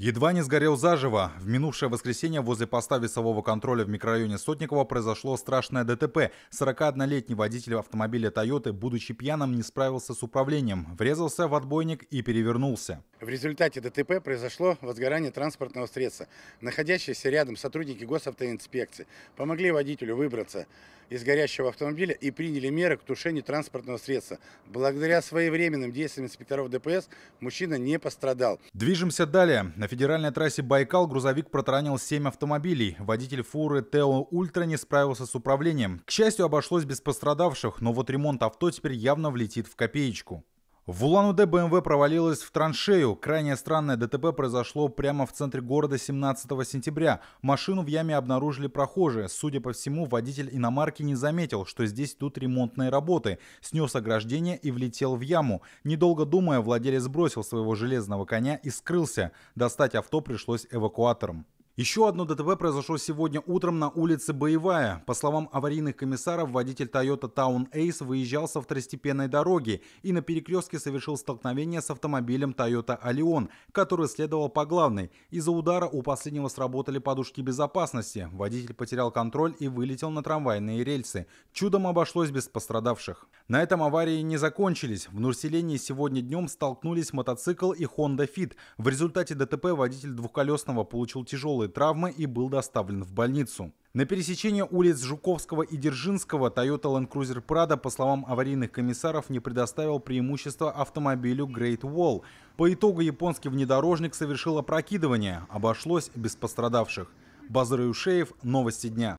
Едва не сгорел заживо. В минувшее воскресенье возле поста весового контроля в микрорайоне Сотникова произошло страшное ДТП. 41-летний водитель автомобиля Toyota, будучи пьяным, не справился с управлением, врезался в отбойник и перевернулся. В результате ДТП произошло возгорание транспортного средства. Находящиеся рядом сотрудники госавтоинспекции помогли водителю выбраться из горящего автомобиля и приняли меры к тушению транспортного средства. Благодаря своевременным действиям инспекторов ДПС мужчина не пострадал. Движемся далее федеральной трассе Байкал грузовик протаранил 7 автомобилей. Водитель фуры Тео Ультра не справился с управлением. К счастью, обошлось без пострадавших, но вот ремонт авто теперь явно влетит в копеечку. В Улан-Удэ БМВ провалилась в траншею. Крайне странное ДТП произошло прямо в центре города 17 сентября. Машину в яме обнаружили прохожие. Судя по всему, водитель иномарки не заметил, что здесь идут ремонтные работы. Снес ограждение и влетел в яму. Недолго думая, владелец бросил своего железного коня и скрылся. Достать авто пришлось эвакуатором. Еще одно ДТП произошло сегодня утром на улице Боевая. По словам аварийных комиссаров, водитель Toyota Town Ace выезжал со второстепенной дороги и на перекрестке совершил столкновение с автомобилем Toyota Allion, который следовал по главной. Из-за удара у последнего сработали подушки безопасности. Водитель потерял контроль и вылетел на трамвайные рельсы. Чудом обошлось без пострадавших. На этом аварии не закончились. В Нурселении сегодня днем столкнулись мотоцикл и Honda Fit. В результате ДТП водитель двухколесного получил тяжелые тяжелой травмы и был доставлен в больницу. На пересечении улиц Жуковского и Дзержинского Toyota Land Cruiser Prado, по словам аварийных комиссаров, не предоставил преимущества автомобилю Great Wall. По итогу японский внедорожник совершил опрокидывание. Обошлось без пострадавших. Базар Юшеев, Новости дня.